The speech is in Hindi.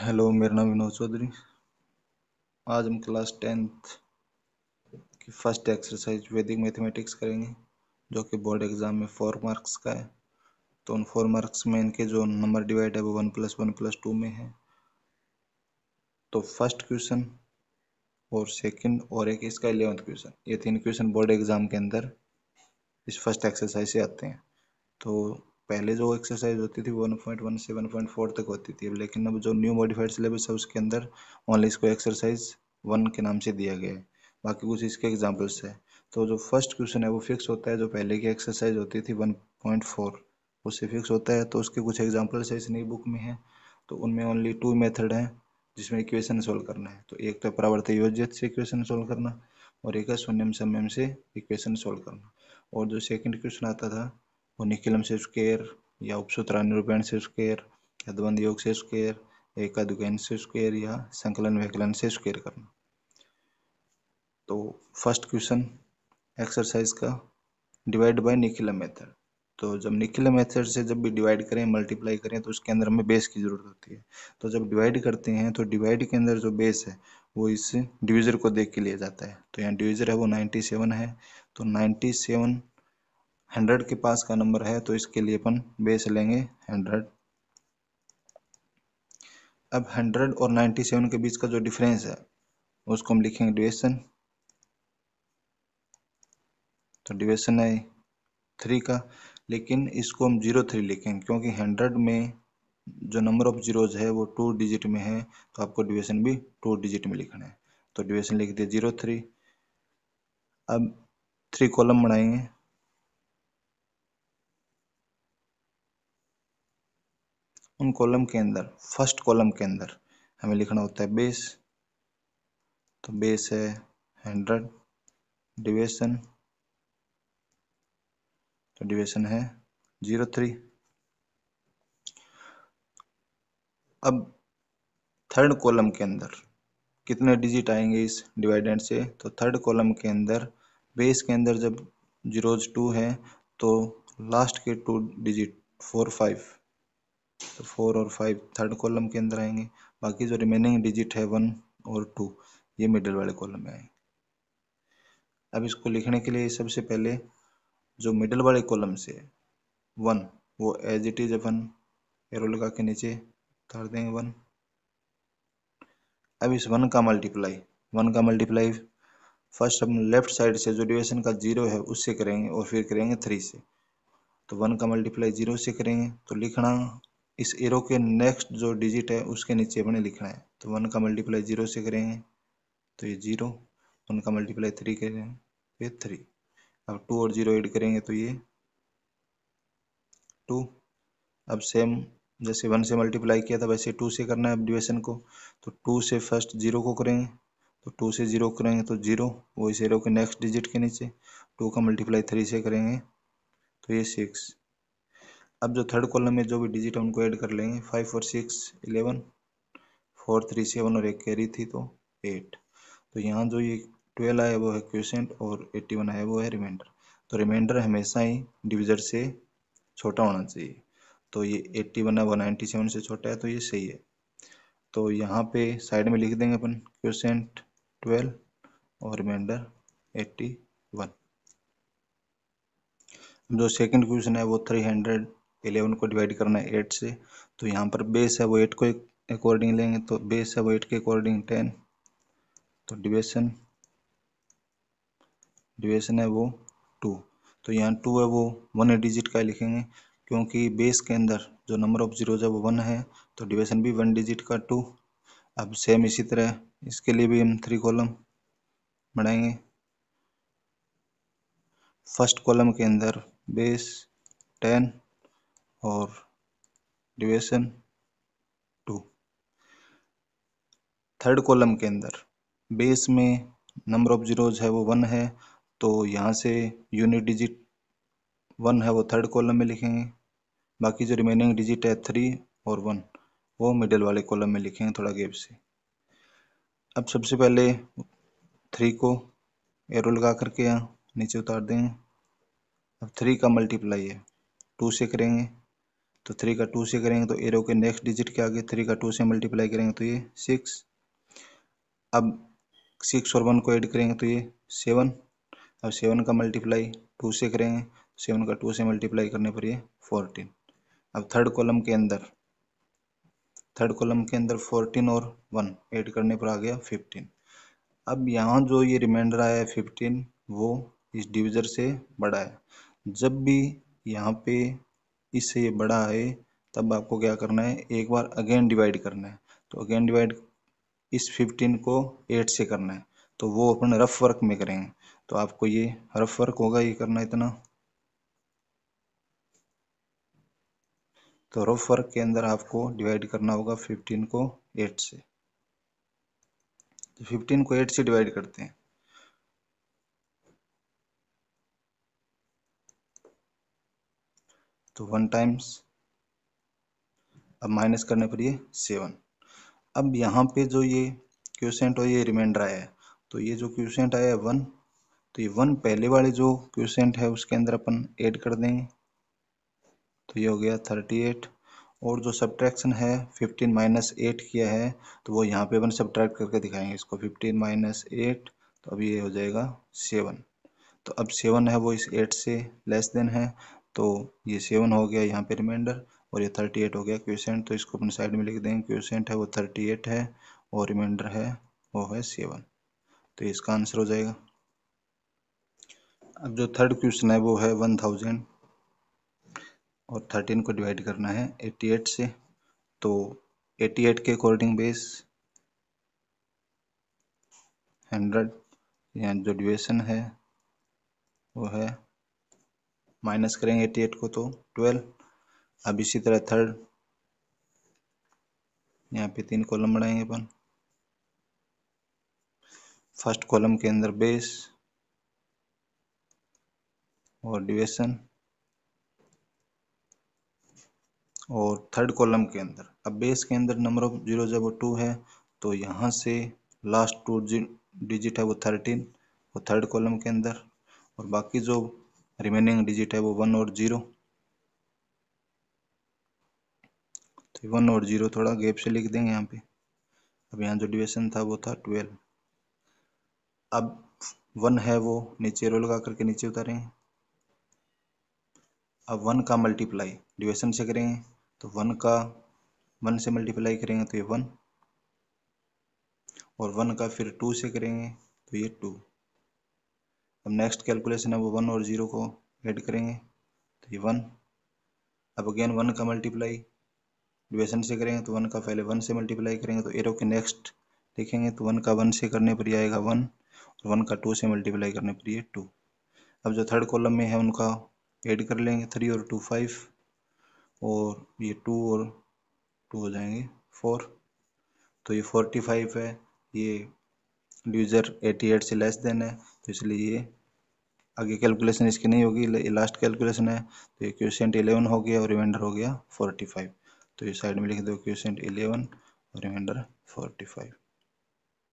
हेलो मेरा नाम विनोद चौधरी आज हम क्लास टेंथ की फर्स्ट एक्सरसाइज वैदिक मैथमेटिक्स करेंगे जो कि बोर्ड एग्ज़ाम में फोर मार्क्स का है तो उन फोर मार्क्स में इनके जो नंबर डिवाइड है वो one plus one plus two में है तो फर्स्ट क्वेश्चन और सेकंड और एक इसका एलेवंथ क्वेश्चन ये तीन क्वेश्चन बोर्ड एग्ज़ाम के अंदर इस फर्स्ट एक्सरसाइज से आते हैं तो पहले जो एक्सरसाइज होती थी वो वन पॉइंट वन से वन पॉइंट फोर तक होती थी लेकिन अब जो न्यू मॉडिफाइड सिलेबस है उसके अंदर ओनली इसको एक्सरसाइज वन के नाम से दिया गया है बाकी कुछ इसके एग्जाम्पल्स है तो जो फर्स्ट क्वेश्चन है वो फिक्स होता है जो पहले की एक्सरसाइज होती थी वन पॉइंट फोर उससे फिक्स होता है तो उसके कुछ एग्जाम्पल्स है इस नई बुक में है तो उनमें ओनली टू मेथड हैं जिसमें इक्वेशन सोल्व करना है तो एक तो परावर्त योजित से इक्वेशन सोल्व करना और एक है शून्यम समयम से इक्वेशन सोल्व करना और जो सेकंड क्वेश्चन आता था उनिकिलम से स्क्वेयर या उपसूत्रान्य रूपेण से स्क्वेयर या द्वंद योग से स्क्वेयर एकादुगैन से स्क्वेयर या संकलन व्यकलन से स्क्वेयर करना तो फर्स्ट क्वेश्चन एक्सरसाइज का डिवाइड बाय निकिलम मेथड तो जब निकिलम मेथड से जब भी डिवाइड करें मल्टीप्लाई करें तो उसके अंदर हमें बेस की ज़रूरत होती है तो जब डिवाइड करते हैं तो डिवाइड के अंदर जो बेस है वो इस डिविज़र को देख के लिया जाता है तो यहाँ डिविज़र है वो नाइन्टी सेवन है तो नाइन्टी सेवन हंड्रेड के पास का नंबर है तो इसके लिए अपन बेस लेंगे हंड्रेड अब हंड्रेड और नाइन्टी सेवन के बीच का जो डिफरेंस है उसको हम लिखेंगे डिवेशन तो डिवेशन है थ्री का लेकिन इसको हम जीरो थ्री लिखेंगे क्योंकि हंड्रेड में जो नंबर ऑफ जीरोज है वो टू डिजिट में है तो आपको डिवेशन भी टू डिजिट में लिखना है तो डिवेशन लिख दिया जीरो थ्री अब थ्री कॉलम बनाएंगे उन कॉलम के अंदर फर्स्ट कॉलम के अंदर हमें लिखना होता है बेस तो बेस है हंड्रेड डिवेशन तो डिवेशन है जीरो थ्री अब थर्ड कॉलम के अंदर कितने डिजिट आएंगे इस डिवाइडेंट से तो थर्ड कॉलम के अंदर बेस के अंदर जब जीरोज टू है तो लास्ट के टू डिजिट फोर फाइव तो फोर और फाइव थर्ड कॉलम के अंदर आएंगे बाकी जो रिमेनिंग डिजिट है वन और टू ये मिडिल वाले कॉलम में आएंगे अब इसको लिखने के लिए सबसे पहले जो मिडिल वाले कॉलम से वन वो as it is one arrow लगा के नीचे उतार देंगे वन अब इस वन का मल्टीप्लाई वन का मल्टीप्लाई फर्स्ट हम लेफ्ट साइड से जो डिवेशन का जीरो है उससे करेंगे और फिर करेंगे थ्री से तो वन का मल्टीप्लाई जीरो से करेंगे तो लिखना इस एरो के नेक्स्ट जो डिजिट है उसके नीचे अपने लिखना है तो वन का मल्टीप्लाई जीरो से करेंगे तो ये जीरो वन का मल्टीप्लाई थ्री करेंगे तो ये थ्री अब टू और जीरो ऐड करेंगे तो ये टू अब सेम जैसे वन से मल्टीप्लाई किया था वैसे टू से करना है अब डिवेशन को तो टू से फर्स्ट जीरो को करेंगे तो टू से जीरो करेंगे तो जीरो वो इस एरो के नेक्स्ट डिजिट के नीचे टू का मल्टीप्लाई थ्री से करेंगे तो ये सिक्स अब जो थर्ड कॉलम में जो भी डिजिट है उनको ऐड कर लेंगे five four six eleven four three seven और एक कैरी थी तो एट तो यहाँ जो ये ट्वेल्व आया वो है क्वेश्चन और एट्टी वन आया वो है रिमाइंडर तो रिमाइंडर हमेशा ही डिविजर से छोटा होना चाहिए तो ये एट्टी वन है वो नाइन्टी सेवन से छोटा है तो ये सही है तो यहाँ पे साइड में लिख देंगे अपन क्वेश्चन ट्वेल्व और रिमाइंडर एट्टी वन जो सेकंड क्वेश्चन है वो थ्री हंड्रेड एलेवन को डिवाइड करना है एट से तो यहाँ पर बेस है वो एट को अकॉर्डिंग लेंगे तो बेस है वो एट के अकॉर्डिंग टेन तो डिवेशन डिवेशन है वो टू तो यहाँ टू है वो वन डिजिट का लिखेंगे क्योंकि बेस के अंदर जो नंबर ऑफ जीरोज है वो वन है तो डिवेशन भी वन डिजिट का टू अब सेम इसी तरह इसके लिए भी हम थ्री कॉलम बनाएंगे फर्स्ट कॉलम के अंदर बेस टेन और डिवेशन टू थर्ड कॉलम के अंदर बेस में नंबर ऑफ जीरोज है वो वन है तो यहाँ से यूनिट डिजिट वन है वो थर्ड कॉलम में लिखेंगे बाकी जो रिमेनिंग डिजिट है थ्री और वन वो मिडिल वाले कॉलम में लिखेंगे थोड़ा गेप से अब सबसे पहले थ्री को एरो लगा करके यहाँ नीचे उतार देंगे अब थ्री का मल्टीप्लाई है टू से करेंगे तो थ्री का टू से करेंगे तो एरो के नेक्स्ट डिजिट के आगे थ्री का टू से मल्टीप्लाई करेंगे तो ये सिक्स अब सिक्स और वन को ऐड करेंगे तो ये सेवन अब सेवन का मल्टीप्लाई टू से करेंगे सेवन का टू से मल्टीप्लाई करने पर ये फोर्टीन अब थर्ड कॉलम के अंदर थर्ड कॉलम के अंदर फोर्टीन और वन ऐड करने पर आ गया फिफ्टीन अब यहाँ जो ये रिमाइंडर आया है फिफ्टीन वो इस डिविज़र से बड़ा है जब भी यहाँ पे इससे ये बड़ा है तब आपको क्या करना है एक बार अगेन डिवाइड करना है तो अगेन डिवाइड इस फिफ्टीन को एट से करना है तो वो अपन रफ वर्क में करेंगे तो आपको ये रफ वर्क होगा ये करना इतना तो रफ वर्क के अंदर आपको डिवाइड करना होगा फिफ्टीन को एट से तो फिफ्टीन को एट से डिवाइड करते हैं तो वन टाइम्स अब माइनस करने पर ये सेवन अब यहाँ पे जो ये क्वेश्चन और ये रिमाइंडर आया है तो ये जो क्वेश्चन आया है वन तो ये वन पहले वाले जो क्वेश्चन है उसके अंदर अपन ऐड कर देंगे तो ये हो गया थर्टी एट और जो सब्ट्रैक्शन है फिफ्टीन माइनस एट किया है तो वो यहाँ पे अपन सब्ट्रैक्ट करके दिखाएंगे इसको फिफ्टीन माइनस एट तो अब ये हो जाएगा सेवन तो अब सेवन है वो इस एट से लेस देन है तो ये सेवन हो गया यहाँ पे रिमाइंडर और ये थर्टी एट हो गया क्वेश्चन तो इसको अपने साइड में लिख देंगे क्वेश्चन है वो थर्टी एट है और रिमाइंडर है वो है सेवन तो इसका आंसर हो जाएगा अब जो थर्ड क्वेश्चन है वो है वन थाउजेंड और थर्टीन को डिवाइड करना है एट्टी एट से तो एट्टी एट के अकॉर्डिंग बेस हंड्रेड यहाँ जो डिवेशन है वो है माइनस करेंगे एटी एट को तो ट्वेल्व अब इसी तरह थर्ड यहाँ पे तीन कॉलम बढ़ाएंगे अपन फर्स्ट कॉलम के अंदर बेस और डिवेशन और थर्ड कॉलम के अंदर अब बेस के अंदर नंबर ऑफ जीरो जब टू है तो यहाँ से लास्ट टू डिजिट है वो थर्टीन वो थर्ड कॉलम के अंदर और बाकी जो रिमेनिंग डिजिट है वो वन और ज़ीरो तो वन और ज़ीरो थोड़ा गैप से लिख देंगे यहाँ पे अब यहाँ जो डिवेशन था वो था ट्वेल्व अब वन है वो नीचे रोल लगा करके नीचे उतारें अब वन का मल्टीप्लाई डिवेशन से करेंगे तो वन का वन से मल्टीप्लाई करेंगे तो ये वन और वन का फिर टू से करेंगे तो ये टू अब नेक्स्ट कैलकुलेशन है वो वन और ज़ीरो को ऐड करेंगे तो ये वन अब अगेन वन का मल्टीप्लाई डिवेशन से करेंगे तो वन का पहले वन से मल्टीप्लाई करेंगे तो एरो के नेक्स्ट देखेंगे तो वन का वन से करने पर ये आएगा वन और वन का टू से मल्टीप्लाई करने पर ये टू अब जो थर्ड कॉलम में है उनका ऐड कर लेंगे थ्री और टू फाइव और ये टू और टू हो जाएंगे फोर तो ये फोर्टी फाइव है ये ड्यूजर एटी एट से लेस देन है तो इसलिए ये आगे कैलकुलेशन इसकी नहीं होगी लास्ट कैलकुलेशन है तो ये क्वेश्चन इलेवन हो गया और रिमाइंडर हो गया फोर्टी फाइव तो ये साइड में लिख दो क्वेश्चन इलेवन और रिमाइंडर फोर्टी फाइव